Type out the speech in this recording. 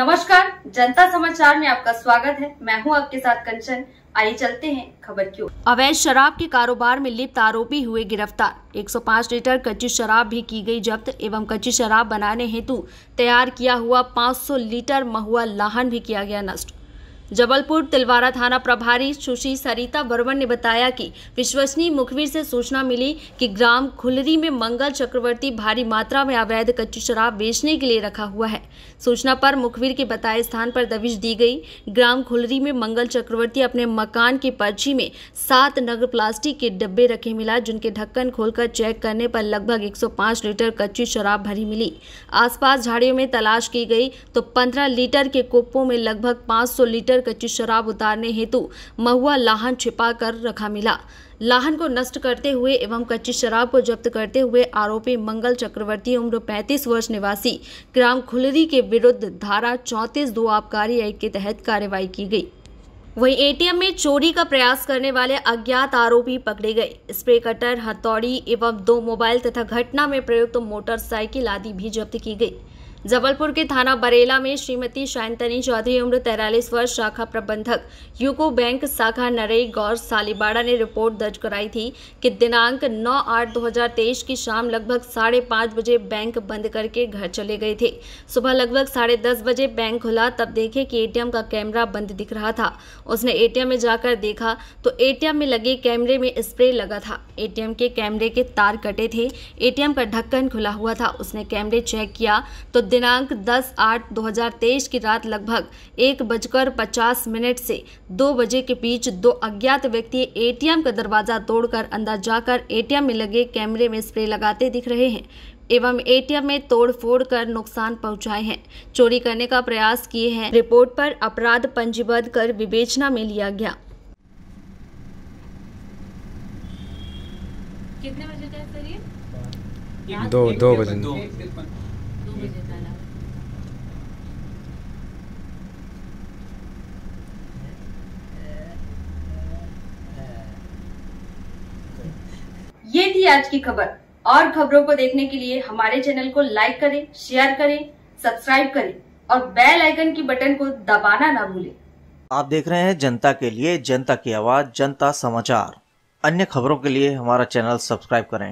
नमस्कार जनता समाचार में आपका स्वागत है मैं हूं आपके साथ कंचन आइए चलते हैं खबर की अवैध शराब के कारोबार में लिप्त आरोपी हुए गिरफ्तार 105 लीटर कच्ची शराब भी की गई जब्त एवं कच्ची शराब बनाने हेतु तैयार किया हुआ 500 लीटर महुआ लाहन भी किया गया नष्ट जबलपुर तिलवारा थाना प्रभारी सुशी सरिता बर्वन ने बताया कि विश्वसनीय मुखबिर से सूचना मिली कि ग्राम खुलरी में मंगल चक्रवर्ती भारी मात्रा में अवैध कच्ची शराब बेचने के लिए रखा हुआ है सूचना पर मुखबिर के बताए स्थान पर दबिश दी गई ग्राम खुलरी में मंगल चक्रवर्ती अपने मकान की पर्ची में सात नगर प्लास्टिक के डब्बे रखे मिला जिनके ढक्कन खोलकर चेक करने पर लगभग एक लीटर कच्ची शराब भरी मिली आसपास झाड़ियों में तलाश की गई तो पंद्रह लीटर के कोपो में लगभग 500 लीटर लीटर कच्ची शराब उतारने हेतु महुआ लाहन छिपा कर रखा मिला लाहन को नष्ट करते हुए एवं कच्ची शराब को जब्त करते हुए आरोपी मंगल चक्रवर्ती उम्र 35 वर्ष निवासी ग्राम खुलरी के विरुद्ध धारा चौंतीस दो आबकारी एक्ट के तहत कार्रवाई की गई वही एटीएम में चोरी का प्रयास करने वाले अज्ञात आरोपी पकड़े गए स्प्रे कटर हथौड़ी एवं दो मोबाइल तथा घटना में प्रयुक्त तो मोटरसाइकिल आदि भी जब्त की गई जबलपुर के थाना बरेला में श्रीमती शांतनी चौधरी उम्र तैरालीस वर्ष शाखा प्रबंधक यूको बैंक शाखा नरई गौर सालीबाड़ा ने रिपोर्ट दर्ज कराई थी कि दिनांक 9 आठ 2023 की शाम लगभग साढ़े पाँच बजे बैंक बंद करके घर चले गए थे सुबह लगभग साढ़े दस बजे बैंक खुला तब देखे कि एटीएम का कैमरा बंद दिख रहा था उसने ए में जाकर देखा तो ए में लगे कैमरे में स्प्रे लगा था ए के कैमरे के तार कटे थे ए का ढक्कन खुला हुआ था उसने कैमरे चेक किया तो दिनांक 10 आठ 2023 की रात लगभग एक बजकर पचास मिनट से दो बजे के बीच दो अज्ञात व्यक्ति एटीएम का दरवाजा तोड़कर अंदर जाकर एटीएम में लगे कैमरे में स्प्रे लगाते दिख रहे हैं एवं एटीएम में तोड़फोड़ कर नुकसान पहुंचाए हैं चोरी करने का प्रयास किए हैं रिपोर्ट पर अपराध पंजीबद्ध कर विवेचना में लिया गया कितने बजे का सर दो दो बजे आज की खबर और खबरों को देखने के लिए हमारे चैनल को लाइक करें शेयर करें सब्सक्राइब करें और बेल आइकन की बटन को दबाना ना भूलें आप देख रहे हैं जनता के लिए जनता की आवाज जनता समाचार अन्य खबरों के लिए हमारा चैनल सब्सक्राइब करें